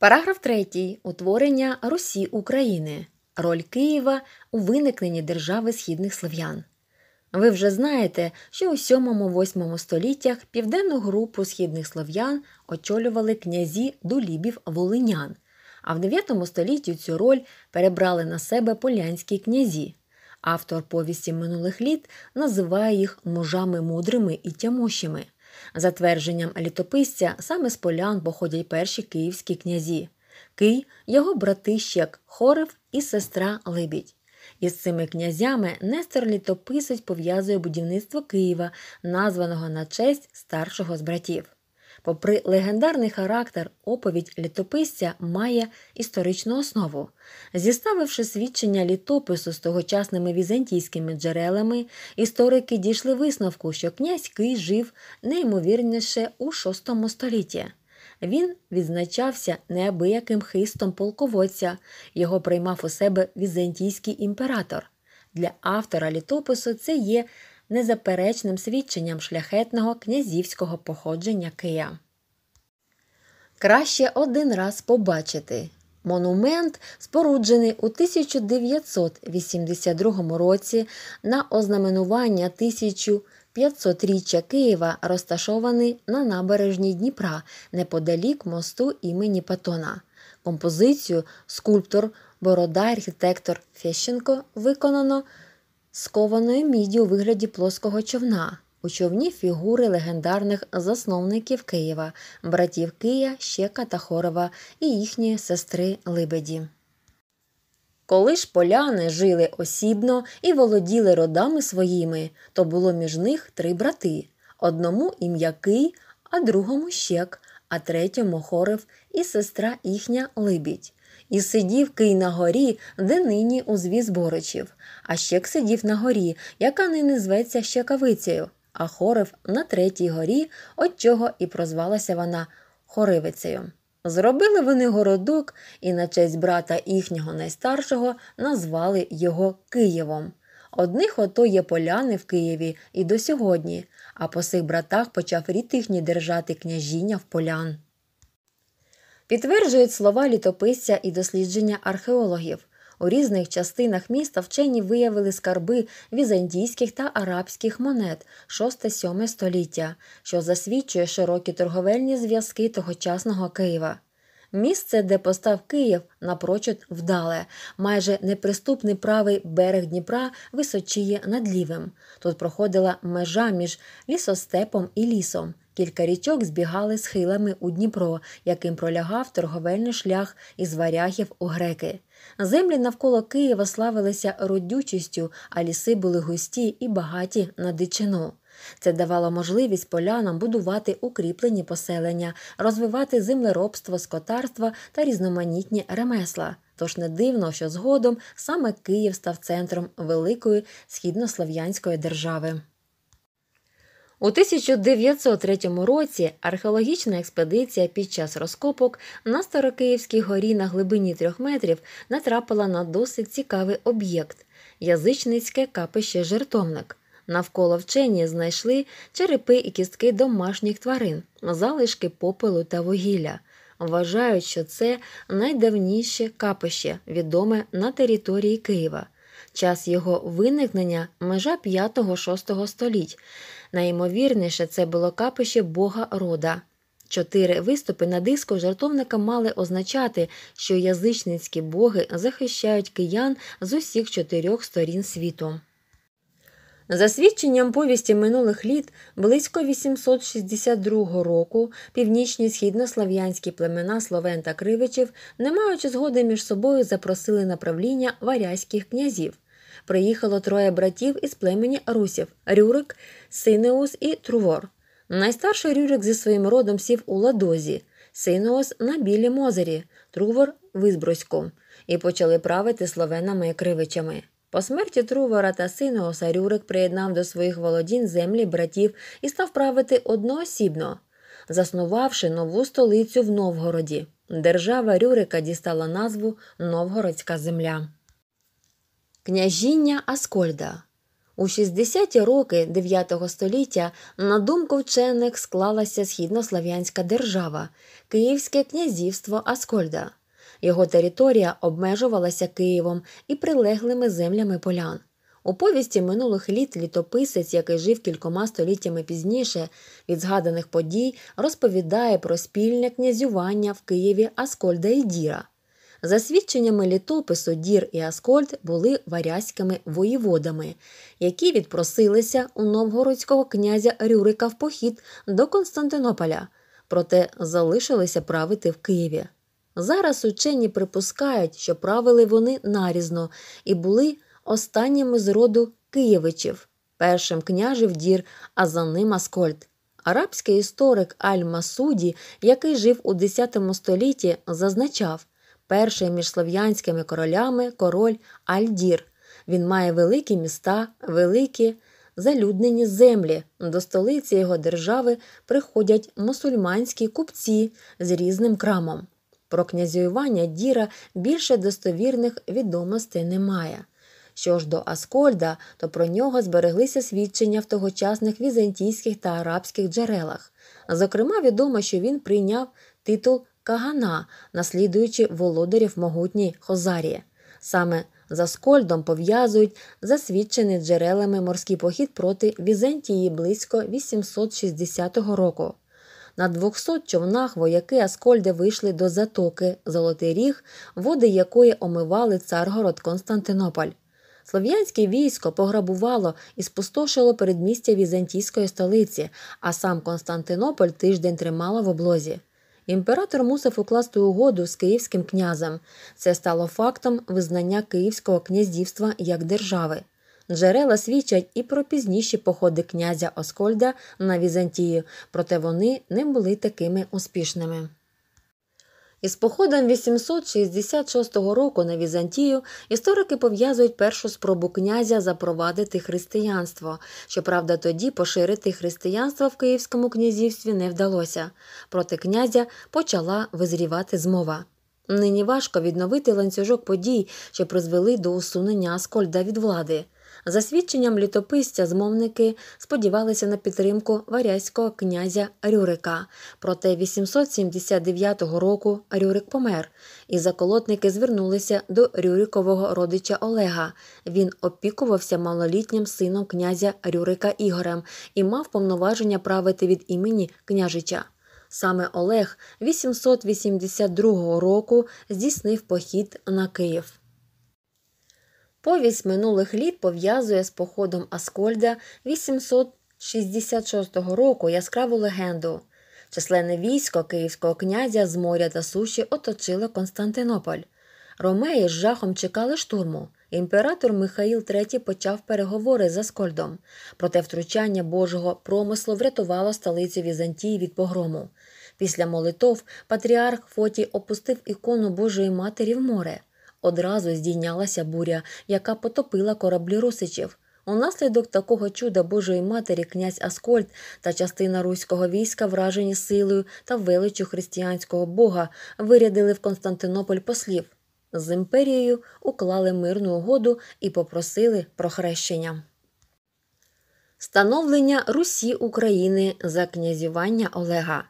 Параграф 3. Утворення Русі України. Роль Києва у виникненні держави східних слов'ян. Ви вже знаєте, що у 7-8 століттях південну групу східних слов'ян очолювали князі дулібів волинян, а в 9 столітті цю роль перебрали на себе полянські князі. Автор повісті минулих літ називає їх мужами мудрими і тямущими – за твердженням літописця, саме з полян походять перші київські князі Кий, його братищек Щек Хорев і сестра Либідь. Із цими князями Нестор Літописець пов'язує будівництво Києва, названого на честь старшого з братів. Попри легендарний характер, оповідь літописця має історичну основу. Зіставивши свідчення літопису з тогочасними візантійськими джерелами, історики дійшли висновку, що князь Кий жив неймовірніше у VI столітті. Він відзначався неабияким хистом полководця, його приймав у себе візантійський імператор. Для автора літопису це є незаперечним свідченням шляхетного князівського походження Кия. Краще один раз побачити. Монумент споруджений у 1982 році на ознаменування 1500-річчя Києва, розташований на набережній Дніпра неподалік мосту імені Патона. Композицію скульптор, борода, архітектор Фещенко виконано скованої міді у вигляді плоского човна, у човні фігури легендарних засновників Києва, братів Кия, Щека та Хорова і їхньої сестри Либеді. Коли ж поляни жили осібно і володіли родами своїми, то було між них три брати одному ім'я Кий, а другому щек, а третьому хорев і сестра їхня Либідь і сидів кий на горі, де нині узвіз боричів, а щек сидів на горі, яка нині зветься щекавицею, а хорив на третій горі, от чого і прозвалася вона Хоривицею. Зробили вони городок і на честь брата їхнього найстаршого назвали його Києвом. Одних ото є поляни в Києві і до сьогодні, а по сих братах почав рід їхній держати княжіння в полян. Підтверджують слова літописця і дослідження археологів. У різних частинах міста вчені виявили скарби візантійських та арабських монет 6-7 століття, що засвідчує широкі торговельні зв'язки тогочасного Києва. Місце, де постав Київ, напрочуд вдале, майже неприступний правий берег Дніпра височіє над лівим. Тут проходила межа між лісостепом і лісом. Кілька річок збігали схилами у Дніпро, яким пролягав торговельний шлях із варягів у греки. Землі навколо Києва славилися родючістю, а ліси були густі і багаті на дичину. Це давало можливість полянам будувати укріплені поселення, розвивати землеробство, скотарство та різноманітні ремесла. Тож не дивно, що згодом саме Київ став центром великої східнослов'янської держави. У 1903 році археологічна експедиція під час розкопок на Старокиївській горі на глибині трьох метрів натрапила на досить цікавий об'єкт язичницьке капище жертомник. Навколо вчені знайшли черепи і кістки домашніх тварин, залишки попелу та вугілля. Вважають, що це найдавніше капище, відоме на території Києва час його виникнення межа 5-6 століть. Найімовірніше, це було капище Бога рода. Чотири виступи на диску жартовника мали означати, що язичницькі боги захищають киян з усіх чотирьох сторін світу. За свідченням повісті минулих літ, близько 862 року північні східнослав'янські племена Словен та Кривичів, не маючи згоди між собою, запросили на правління варязьких князів приїхало троє братів із племені Арусів Рюрик, Синеус і Трувор. Найстарший Рюрик зі своїм родом сів у ладозі, Синеус на білім озері, Трувор в Ізбруську, і почали правити словенами і кривичами. По смерті Трувора та Синеуса Рюрик приєднав до своїх володінь землі братів і став правити одноосібно, заснувавши нову столицю в Новгороді. Держава Рюрика дістала назву Новгородська земля. Княжіння Аскольда у 60-ті роки 9 століття, на думку вчених, склалася східнослав'янська держава, Київське князівство Аскольда. Його територія обмежувалася Києвом і прилеглими землями полян. У повісті минулих літ літописець, який жив кількома століттями пізніше від згаданих подій, розповідає про спільне князювання в Києві Аскольда і Діра, за свідченнями літопису Дір і Аскольд були варязькими воєводами, які відпросилися у новгородського князя Рюрика в похід до Константинополя, проте залишилися правити в Києві. Зараз учені припускають, що правили вони нарізно і були останніми з роду Києвичів, першим княжив Дір, а за ним Аскольд. Арабський історик Аль Масуді, який жив у X столітті, зазначав, перший між слов'янськими королями король Альдір. Він має великі міста, великі залюднені землі. До столиці його держави приходять мусульманські купці з різним крамом. Про князювання Діра більше достовірних відомостей немає. Що ж до Аскольда, то про нього збереглися свідчення в тогочасних візантійських та арабських джерелах. Зокрема, відомо, що він прийняв титул Кагана, наслідуючи володарів могутній Хозарії. Саме за Скольдом пов'язують засвідчений джерелами морський похід проти Візентії близько 860 року. На 200 човнах вояки Аскольди вийшли до затоки, Золотий Ріг, води якої омивали царгород Константинополь. Слов'янське військо пограбувало і спустошило передмістя візантійської столиці, а сам Константинополь тиждень тримало в облозі. Імператор мусив укласти угоду з київським князем. Це стало фактом визнання Київського князівства як держави. Джерела свідчать і про пізніші походи князя Оскольда на Візантію, проте вони не були такими успішними. Із походом 866 року на Візантію історики пов'язують першу спробу князя запровадити християнство. Щоправда, тоді поширити християнство в Київському князівстві не вдалося. Проти князя почала визрівати змова. Нині важко відновити ланцюжок подій, що призвели до усунення Аскольда від влади. За свідченням літописця, змовники сподівалися на підтримку варязького князя Рюрика. Проте 879 року Рюрик помер, і заколотники звернулися до Рюрикового родича Олега. Він опікувався малолітнім сином князя Рюрика Ігорем і мав повноваження правити від імені княжича. Саме Олег 882 року здійснив похід на Київ. Повість минулих літ пов'язує з походом Аскольда 866 року яскраву легенду. Численне військо Київського князя з моря та суші оточило Константинополь. Ромеї з жахом чекали штурму. Імператор Михаїл III почав переговори з Аскольдом, проте втручання Божого промислу врятувало столицю Візантії від погрому. Після молитов патріарх Фотій опустив ікону Божої Матері в море одразу здійнялася буря, яка потопила кораблі русичів. Унаслідок такого чуда Божої матері князь Аскольд та частина руського війська, вражені силою та величю християнського бога, вирядили в Константинополь послів. З імперією уклали мирну угоду і попросили про хрещення. Становлення Русі України за князювання Олега.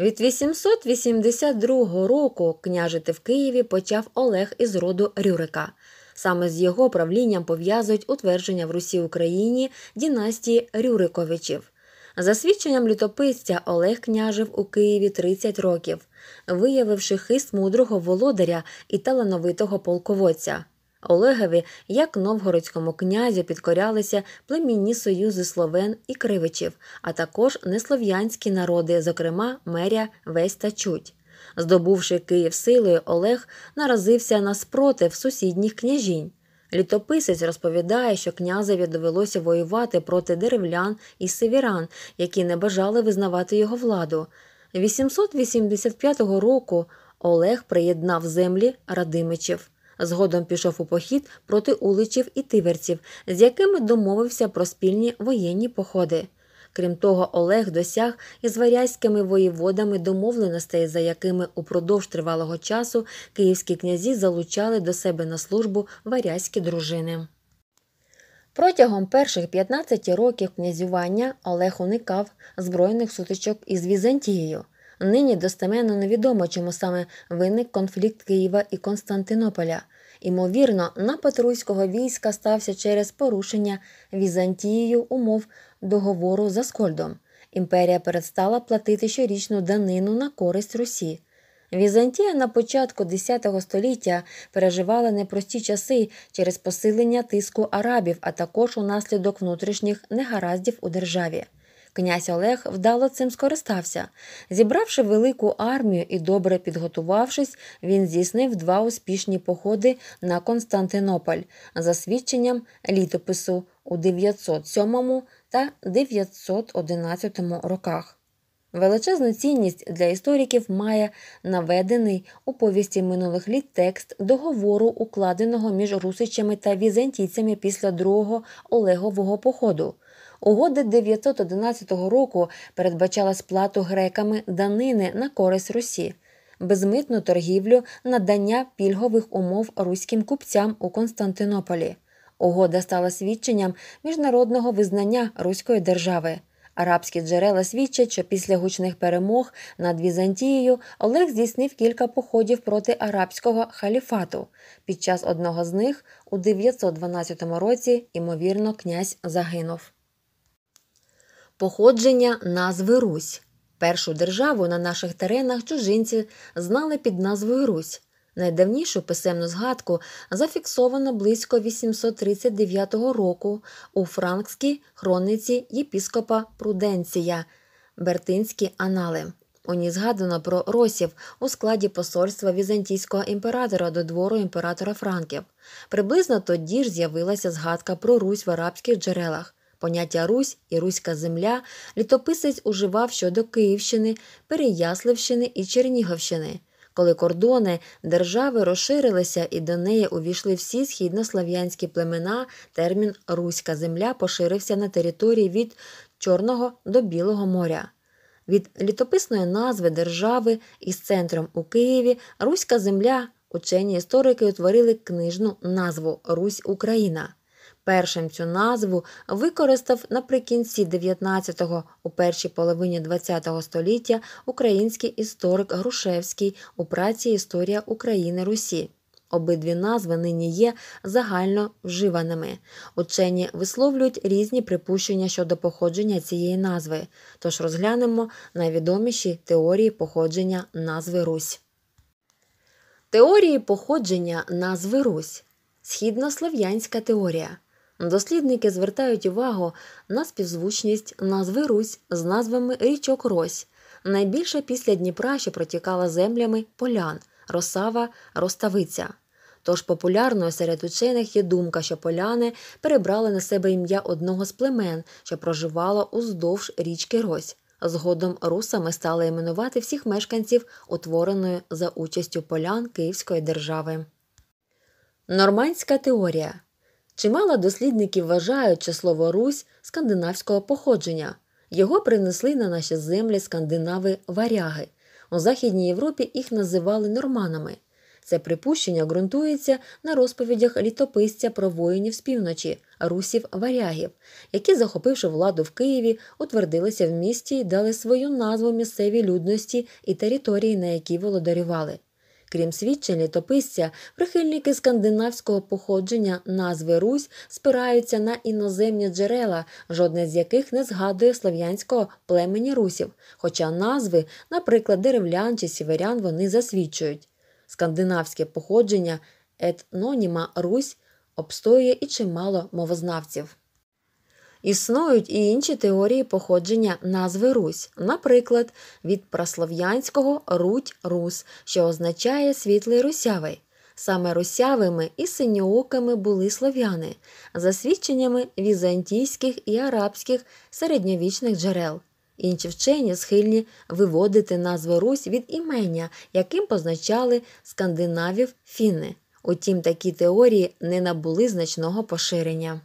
Від 882 року княжити в Києві почав Олег із роду Рюрика. Саме з його правлінням пов'язують утвердження в Русі Україні дінастії Рюриковичів. За свідченням літописця Олег княжив у Києві 30 років, виявивши хист мудрого володаря і талановитого полководця. Олегові, як новгородському князю, підкорялися племінні союзи словен і кривичів, а також неслов'янські народи, зокрема меря Весь та Чуть. Здобувши Київ силою, Олег наразився на спротив сусідніх княжінь. Літописець розповідає, що князеві довелося воювати проти деревлян і сивіран, які не бажали визнавати його владу. 885 року Олег приєднав землі Радимичів. Згодом пішов у похід проти уличів і тиверців, з якими домовився про спільні воєнні походи. Крім того, Олег досяг із варязькими воєводами домовленостей, за якими упродовж тривалого часу київські князі залучали до себе на службу варязькі дружини. Протягом перших 15 років князювання Олег уникав збройних сутичок із Візантією. Нині достеменно невідомо, чому саме виник конфлікт Києва і Константинополя. Імовірно, напад руського війська стався через порушення Візантією умов договору за скольдом. Імперія перестала платити щорічну данину на користь Русі. Візантія на початку X століття переживала непрості часи через посилення тиску арабів, а також унаслідок внутрішніх негараздів у державі. Князь Олег вдало цим скористався. Зібравши велику армію і добре підготувавшись, він здійснив два успішні походи на Константинополь за свідченням літопису у 907 та 911 роках. Величезну цінність для істориків має наведений у повісті минулих літ текст договору, укладеного між русичами та візантійцями після другого Олегового походу. Угода 911 року передбачала сплату греками данини на користь Русі, безмитну торгівлю, надання пільгових умов руським купцям у Константинополі. Угода стала свідченням міжнародного визнання руської держави. Арабські джерела свідчать, що після гучних перемог над Візантією Олег здійснив кілька походів проти арабського халіфату. Під час одного з них у 912 році, ймовірно, князь загинув. Походження назви Русь. Першу державу на наших теренах чужинці знали під назвою Русь. Найдавнішу писемну згадку зафіксовано близько 839 року у франкській хрониці єпіскопа Пруденція, Бертинські анали. У ній згадано про росів у складі посольства візантійського імператора до двору імператора Франків. Приблизно тоді ж з'явилася згадка про Русь в арабських джерелах. Поняття Русь і Руська земля літописець уживав щодо Київщини, Переяславщини і Чернігівщини, коли кордони держави розширилися і до неї увійшли всі східнослав'янські племена, термін Руська земля поширився на території від Чорного до Білого моря. Від літописної назви держави із центром у Києві Руська земля учені історики утворили книжну назву Русь Україна. Першим цю назву використав наприкінці 19-го у першій половині 20-го століття український історик Грушевський у праці Історія України Русі. Обидві назви нині є загально вживаними. Учені висловлюють різні припущення щодо походження цієї назви, тож розглянемо найвідоміші теорії походження назви Русь. Теорії походження назви Русь Східнослов'янська теорія. Дослідники звертають увагу на співзвучність назви Русь з назвами річок Рось. Найбільше після Дніпра, що протікала землями полян, Росава, Роставиця. Тож популярною серед учених є думка, що поляни перебрали на себе ім'я одного з племен, що проживало уздовж річки Рось. Згодом русами стали іменувати всіх мешканців, утвореної за участю полян Київської держави. Нормандська теорія. Чимало дослідників вважають, що слово Русь скандинавського походження. Його принесли на наші землі скандинави варяги. У Західній Європі їх називали норманами. Це припущення ґрунтується на розповідях літописця про воїнів з півночі, русів варягів, які, захопивши владу в Києві, утвердилися в місті і дали свою назву місцевій людності і території, на якій володарювали. Крім свідчень літописця, прихильники скандинавського походження назви Русь спираються на іноземні джерела, жодне з яких не згадує слов'янського племені русів, хоча назви, наприклад, деревлян чи сіверян, вони засвідчують. Скандинавське походження етноніма Русь обстоює і чимало мовознавців. Існують і інші теорії походження назви Русь, наприклад, від праслов'янського Руть Рус, що означає світлий русявий. Саме русявими і синьоокими були слов'яни, за свідченнями візантійських і арабських середньовічних джерел. Інші вчені схильні виводити назви Русь від імення, яким позначали скандинавів фіни. Утім, такі теорії не набули значного поширення.